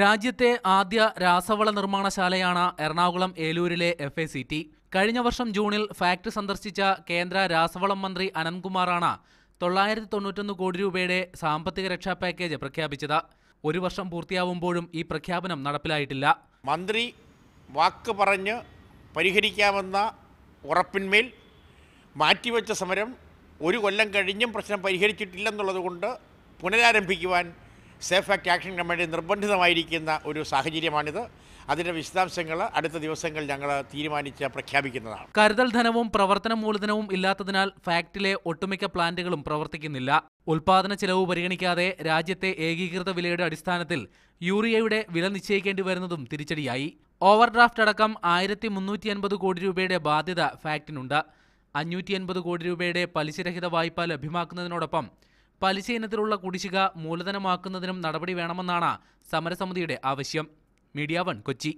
രാജ്യത്തെ ആദ്യ രാസവള നിർമ്മാണശാലയാണ് എറണാകുളം ഏലൂരിലെ എഫ് എ സി ടി കഴിഞ്ഞ വർഷം ജൂണിൽ ഫാക്ടറി സന്ദർശിച്ച കേന്ദ്ര രാസവളം മന്ത്രി അനന്ത്കുമാറാണ് തൊള്ളായിരത്തി തൊണ്ണൂറ്റൊന്ന് കോടി രൂപയുടെ സാമ്പത്തിക രക്ഷാ പാക്കേജ് പ്രഖ്യാപിച്ചത് ഒരു വർഷം പൂർത്തിയാവുമ്പോഴും ഈ പ്രഖ്യാപനം നടപ്പിലായിട്ടില്ല മന്ത്രി വാക്ക് പറഞ്ഞ് പരിഹരിക്കാമെന്ന ഉറപ്പിന്മേൽ മാറ്റിവെച്ച സമരം ഒരു കൊല്ലം കഴിഞ്ഞും പ്രശ്നം പരിഹരിച്ചിട്ടില്ലെന്നുള്ളതുകൊണ്ട് പുനരാരംഭിക്കുവാൻ സേഫ് ആക്ട് ആക്ഷൻ കമ്മിറ്റി നിർബന്ധിതമായിരിക്കുന്ന ഒരു സാഹചര്യമാണിത് അതിൻ്റെ വിശദാംശങ്ങൾ അടുത്ത ദിവസങ്ങൾ ഞങ്ങൾ തീരുമാനിച്ച് പ്രഖ്യാപിക്കുന്നതാണ് കരുതൽ ധനവും പ്രവർത്തന മൂലധനവും ഇല്ലാത്തതിനാൽ ഫാക്ടിലെ ഒട്ടുമിക്ക പ്ലാന്റുകളും പ്രവർത്തിക്കുന്നില്ല ഉൽപാദന ചെലവ് പരിഗണിക്കാതെ രാജ്യത്തെ ഏകീകൃത വിലയുടെ അടിസ്ഥാനത്തിൽ യൂറിയയുടെ വില നിശ്ചയിക്കേണ്ടി വരുന്നതും തിരിച്ചടിയായി ഓവർഡ്രാഫ്റ്റ് അടക്കം ആയിരത്തി മുന്നൂറ്റി അൻപത് കോടി രൂപയുടെ ബാധ്യത ഫാക്ടിനുണ്ട് അഞ്ഞൂറ്റി അൻപത് കോടി രൂപയുടെ പലിശരഹിത വായ്പ ലഭ്യമാക്കുന്നതിനോടൊപ്പം പലിശ ഇനത്തിലുള്ള കുടിശ്ശിക മൂലധനമാക്കുന്നതിനും നടപടി വേണമെന്നാണ് സമരസമിതിയുടെ ആവശ്യം മീഡിയ വൺ കൊച്ചി